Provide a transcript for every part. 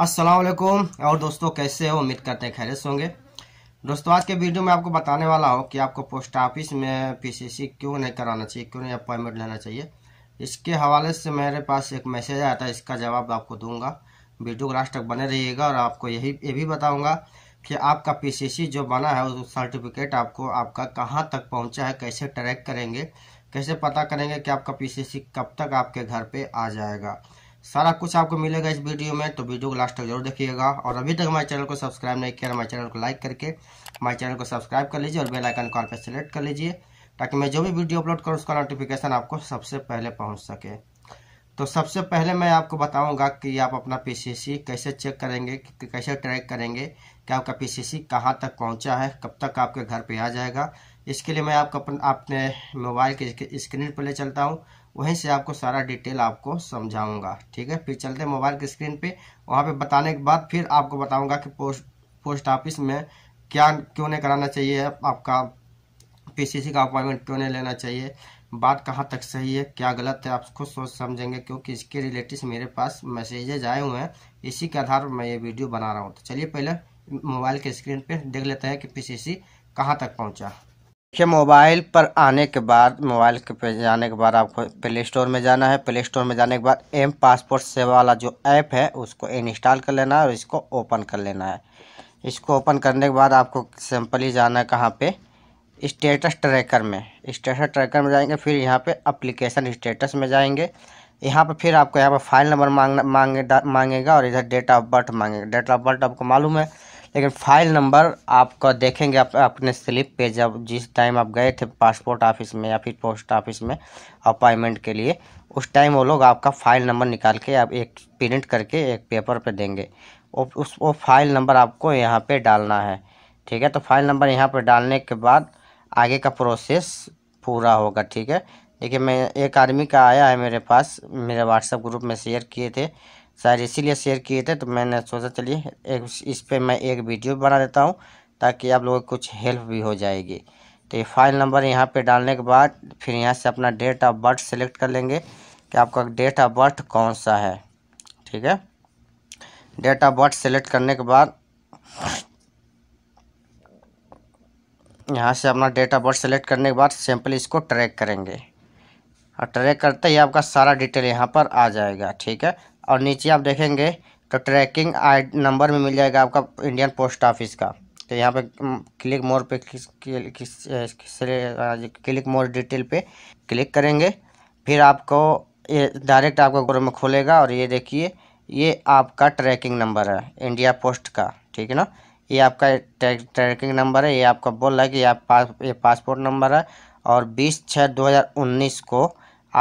असलकुम और दोस्तों कैसे हो उम्मीद करते हैं खैरियत होंगे दोस्तों आज के वीडियो में आपको बताने वाला हूँ कि आपको पोस्ट ऑफिस में पीसीसी क्यों नहीं कराना चाहिए क्यों नहीं अपॉइंटमेंट लेना चाहिए इसके हवाले से मेरे पास एक मैसेज आया था इसका जवाब आपको दूंगा वीडियो को लास्ट तक बने रहिएगा और आपको यही ये भी बताऊँगा कि आपका पी जो बना है उस सर्टिफिकेट आपको आपका कहाँ तक पहुँचा है कैसे ट्रैक करेंगे कैसे पता करेंगे कि आपका पी कब तक आपके घर पर आ जाएगा सारा कुछ आपको मिलेगा इस वीडियो में तो वीडियो को लास्ट तक जरूर देखिएगा और अभी तक हमारे चैनल को सब्सक्राइब नहीं किया हमारे चैनल को लाइक करके हमारे चैनल को सब्सक्राइब कर लीजिए और बेल आइकन कॉल पर सेलेक्ट कर लीजिए ताकि मैं जो भी वीडियो अपलोड करूँ उसका नोटिफिकेशन आपको सबसे पहले पहुँच सके तो सबसे पहले मैं आपको बताऊँगा कि आप अपना पी कैसे चेक करेंगे कैसे ट्रैक करेंगे कि आपका सी सी तक पहुँचा है कब तक आपके घर पर आ जाएगा इसके लिए मैं आपको अपन अपने मोबाइल के स्क्रीन पर ले चलता हूँ वहीं से आपको सारा डिटेल आपको समझाऊंगा ठीक है फिर चलते हैं मोबाइल की स्क्रीन पे वहाँ पे बताने के बाद फिर आपको बताऊंगा कि पोस्ट पोस्ट ऑफिस में क्या क्यों नहीं कराना चाहिए आपका पीसीसी का अपॉइंटमेंट क्यों नहीं लेना चाहिए बात कहाँ तक सही है क्या गलत है आप खुद सोच समझेंगे क्योंकि इसके रिलेटिव मेरे पास मैसेजेज आए हुए हैं इसी के आधार पर मैं ये वीडियो बना रहा हूँ तो चलिए पहले मोबाइल के स्क्रीन पे देख लेते हैं कि पीसीसी कहाँ तक पहुँचा देखिए मोबाइल पर आने के बाद मोबाइल के पे जाने के बाद आपको प्ले स्टोर में जाना है प्ले स्टोर में जाने के बाद एम पासपोर्ट सेवा वाला जो ऐप है उसको इंस्टॉल कर लेना है और इसको ओपन कर लेना है इसको ओपन करने के बाद आपको सिंपली जाना है कहाँ पे स्टेटस ट्रैकर में स्टेटस ट्रैकर में जाएंगे फिर यहाँ पे अप्लीकेशन स्टेटस में जाएंगे यहाँ पर फिर आपको यहाँ पर फाइल नंबर मांगना मांगे मांगेगा और इधर डेट ऑफ बर्थ मांगेगा डेट ऑफ बर्थ आपको मालूम है लेकिन फाइल नंबर आपका देखेंगे आप अपने स्लिप पे जब जिस टाइम आप गए थे पासपोर्ट ऑफिस में या फिर पोस्ट ऑफिस में अपॉइंटमेंट के लिए उस टाइम वो लोग आपका फ़ाइल नंबर निकाल के आप एक प्रिंट करके एक पेपर पे देंगे वो उस वो फाइल नंबर आपको यहाँ पे डालना है ठीक है तो फाइल नंबर यहाँ पर डालने के बाद आगे का प्रोसेस पूरा होगा ठीक है देखिए मैं एक आदमी का आया है मेरे पास मेरे व्हाट्सएप ग्रुप में शेयर किए थे शायद इसीलिए शेयर किए थे तो मैंने सोचा चलिए एक इस पर मैं एक वीडियो बना देता हूँ ताकि आप लोगों को कुछ हेल्प भी हो जाएगी तो ये फाइल नंबर यहाँ पे डालने के बाद फिर यहाँ से अपना डेट ऑफ बर्थ सेलेक्ट कर लेंगे कि आपका डेट ऑफ बर्थ कौन सा है ठीक है डेट ऑफ बर्थ सेलेक्ट करने के बाद यहाँ से अपना डेट ऑफ बर्थ सेलेक्ट करने के बाद सैम्पल इसको ट्रैक करेंगे और ट्रैक करते ही आपका सारा डिटेल यहाँ पर आ जाएगा ठीक है और नीचे आप देखेंगे तो ट्रैकिंग आई नंबर में मिल जाएगा आपका इंडियन पोस्ट ऑफिस का तो यहाँ पे क्लिक हम्म, मोर पे क्लिक मोर डिटेल पे क्लिक करेंगे फिर आपको ये डायरेक्ट आपको ग्रुप में खोलेगा और ये देखिए ये आपका ट्रैकिंग नंबर है इंडिया पोस्ट का ठीक है ना ये आपका ट्रैकिंग नंबर है ये आपका बोल रहा है कि आप पास ये पासपोर्ट नंबर है और बीस छः दो हज़ार उन्नीस को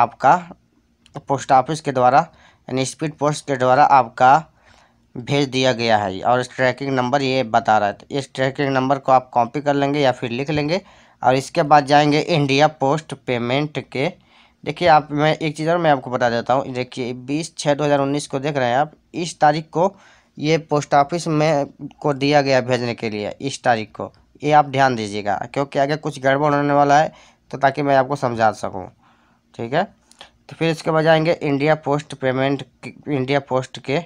आपका पोस्ट ऑफिस के द्वारा यानी स्पीड पोस्ट के द्वारा आपका भेज दिया गया है और इस ट्रैकिंग नंबर ये बता रहा है तो इस ट्रैकिंग नंबर को आप कॉपी कर लेंगे या फिर लिख लेंगे और इसके बाद जाएंगे इंडिया पोस्ट पेमेंट के देखिए आप मैं एक चीज़ और मैं आपको बता देता हूँ देखिए बीस छः दो हज़ार उन्नीस को देख रहे हैं आप इस तारीख को ये पोस्ट ऑफिस में को दिया गया भेजने के लिए इस तारीख को ये आप ध्यान दीजिएगा क्योंकि आगे कुछ गड़बड़ होने वाला है तो ताकि मैं आपको समझा सकूँ ठीक है तो फिर इसके बाद जाएंगे India post payment India post के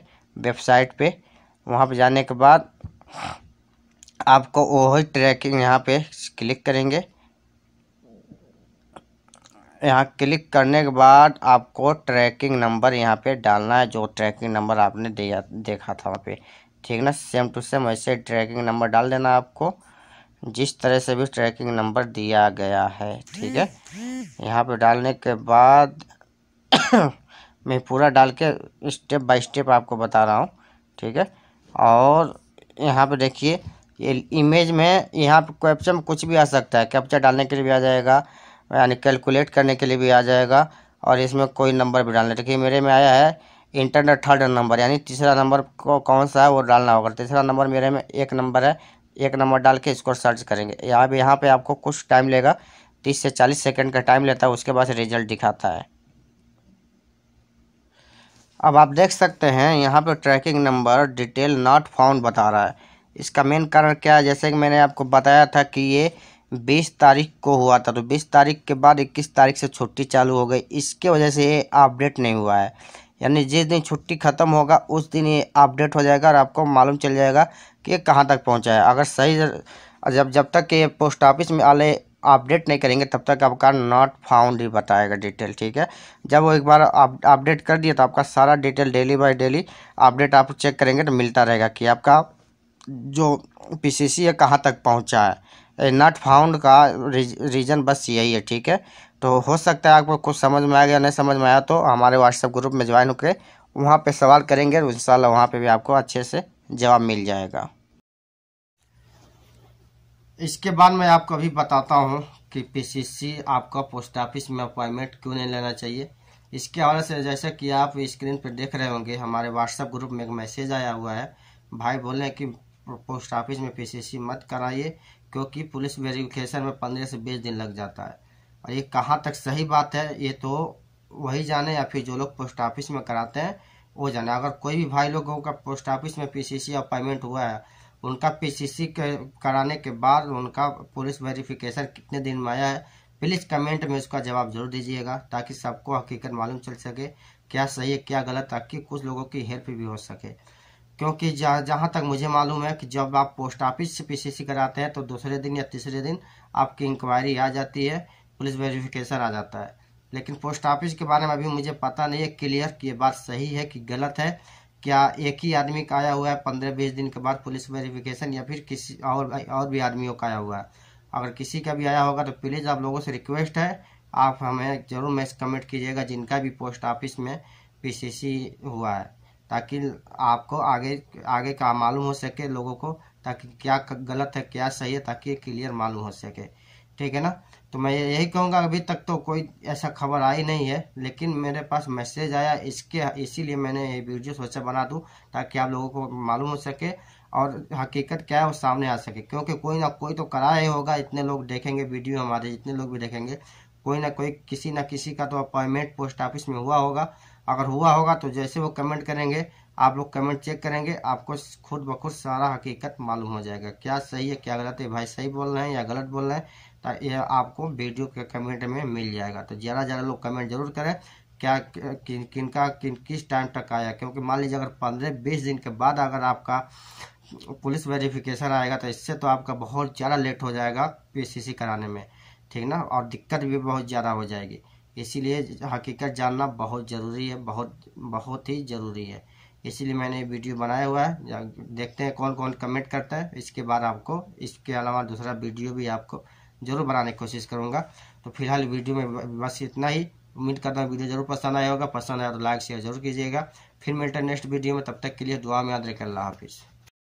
वेबसाइट पे वहाँ पे जाने के बाद आपको वही ट्रैकिंग यहाँ पे क्लिक करेंगे यहाँ क्लिक करने के बाद आपको ट्रैकिंग नंबर यहाँ पे डालना है जो ट्रैकिंग नंबर आपने दिया देखा था वहाँ पे ठीक ना सेम टू सेम ऐसे ट्रैकिंग नंबर डाल देना आपको जिस तरह से भी ट्रैकिंग नंबर दिया गया है ठीक है यहाँ पे डालने के बाद मैं पूरा डाल के स्टेप बाय स्टेप आपको बता रहा हूँ ठीक है और यहाँ पे देखिए ये इमेज में यहाँ पे कैप्चर में कुछ भी आ सकता है कैप्चर डालने के लिए भी आ जाएगा यानी कैलकुलेट करने के लिए भी आ जाएगा और इसमें कोई नंबर भी डालना देखिए मेरे में आया है इंटरनेट थर्ड नंबर यानी तीसरा नंबर को कौन सा है वो डालना होगा तीसरा नंबर मेरे में एक नंबर है एक नंबर डाल के इसको सर्च करेंगे यहाँ पर यहाँ पे आपको कुछ टाइम लेगा तीस से चालीस सेकंड का टाइम लेता है उसके बाद रिजल्ट दिखाता है अब आप देख सकते हैं यहाँ पर tracking number detail not found बता रहा है इसका मेन कारण क्या है जैसे कि मैंने आपको बताया था कि ये बीस तारीख को हुआ था तो बीस तारीख के बाद इक्कीस तारीख से छुट्टी चालू हो गई इसके वजह से ये अपडेट नहीं हुआ है यानी जिस दिन छुट्टी ख़त्म होगा उस दिन ये अपडेट हो जाएगा और आपको मालूम चल जाएगा कि ये कहाँ तक पहुँचा है अगर सही जब जब तक ये पोस्ट ऑफिस में आले अपडेट नहीं करेंगे तब तक आपका नॉट फाउंड ही बताएगा डिटेल ठीक है जब वो एक बार अपडेट कर दिया तो आपका सारा detail daily by daily update आप चेक करेंगे तो मिलता रहेगा कि आपका जो पीसीसी है कहाँ तक पहुँचा है नॉट फाउंड का रीज़न बस यही है ठीक है तो हो सकता है आपको कुछ समझ में आ गया नहीं समझ में आया तो हमारे व्हाट्सएप ग्रुप में ज्वाइन होकर वहाँ पर सवाल करेंगे इन वहाँ पर भी आपको अच्छे से जवाब मिल जाएगा इसके बाद मैं आपको अभी बताता हूँ कि पीसीसी आपका पोस्ट ऑफिस में अपॉइंटमेंट क्यों नहीं लेना चाहिए इसके हवाले से जैसे कि आप स्क्रीन पर देख रहे होंगे हमारे व्हाट्सएप ग्रुप में एक मैसेज आया हुआ है भाई बोले कि पोस्ट ऑफिस में पीसीसी मत कराइए क्योंकि पुलिस वेरिफिकेशन में पंद्रह से बीस दिन लग जाता है और ये कहाँ तक सही बात है ये तो वही जाने या फिर जो लोग पोस्ट ऑफिस में कराते हैं वो जाने अगर कोई भी भाई लोगों का पोस्ट ऑफिस में सी अपॉइंटमेंट हुआ है उनका पीसीसी कराने के बाद उनका पुलिस वेरिफिकेशन कितने दिन में आया है प्लीज़ कमेंट में उसका जवाब जरूर दीजिएगा ताकि सबको हकीकत मालूम चल सके क्या सही है क्या गलत ताकि कुछ लोगों की हेल्प भी हो सके क्योंकि जहाँ तक मुझे मालूम है कि जब आप पोस्ट ऑफिस से पीसीसी कराते हैं तो दूसरे दिन या तीसरे दिन आपकी इंक्वायरी आ जाती है पुलिस वेरिफिकेशन आ जाता है लेकिन पोस्ट ऑफिस के बारे में अभी मुझे पता नहीं है क्लियर कि ये बात सही है कि गलत है क्या एक ही आदमी का आया हुआ है पंद्रह बीस दिन के बाद पुलिस वेरिफिकेशन या फिर किसी और और भी आदमियों का आया हुआ है अगर किसी का भी आया होगा तो प्लीज़ आप लोगों से रिक्वेस्ट है आप हमें ज़रूर मैसेज कमेंट कीजिएगा जिनका भी पोस्ट ऑफिस में पीसीसी हुआ है ताकि आपको आगे आगे का मालूम हो सके लोगों को ताकि क्या गलत है क्या सही है ताकि क्लियर मालूम हो सके ठीक है ना तो मैं यही कहूँगा अभी तक तो कोई ऐसा खबर आई नहीं है लेकिन मेरे पास मैसेज आया इसके इसीलिए मैंने ये वीडियो सोचा बना दूँ ताकि आप लोगों को मालूम हो सके और हकीकत क्या है वो सामने आ सके क्योंकि कोई ना कोई तो करा ही होगा इतने लोग देखेंगे वीडियो हमारे जितने लोग भी देखेंगे कोई ना कोई किसी ना किसी का तो अपॉइंटमेंट पोस्ट ऑफिस में हुआ होगा अगर हुआ होगा तो जैसे वो कमेंट करेंगे आप लोग कमेंट चेक करेंगे आपको खुद ब खुद सारा हकीकत मालूम हो जाएगा क्या सही है क्या गलत है भाई सही बोल रहे हैं या गलत बोल रहे हैं तो यह आपको वीडियो के कमेंट में मिल जाएगा तो ज़्यादा ज़्यादा लोग कमेंट जरूर करें क्या किन किन का किन किस टाइम तक आया क्योंकि मान लीजिए अगर पंद्रह बीस दिन के बाद अगर आपका पुलिस वेरिफिकेशन आएगा तो इससे तो आपका बहुत ज़्यादा लेट हो जाएगा पी कराने में ठीक ना और दिक्कत भी बहुत ज़्यादा हो जाएगी इसीलिए हकीकत जानना बहुत ज़रूरी है बहुत बहुत ही ज़रूरी है इसीलिए मैंने ये वीडियो बनाया हुआ है देखते हैं कौन कौन कमेंट करता है इसके बाद आपको इसके अलावा दूसरा वीडियो भी आपको जरूर बनाने की कोशिश करूँगा तो फिलहाल वीडियो में बस इतना ही उम्मीद करता हूँ वीडियो जरूर पसंद आया होगा पसंद आया तो लाइक शेयर जरूर कीजिएगा फिर मिलते हैं नेक्स्ट वीडियो में तब तक के लिए दुआ में याद रखें अल्लाह हाफिज़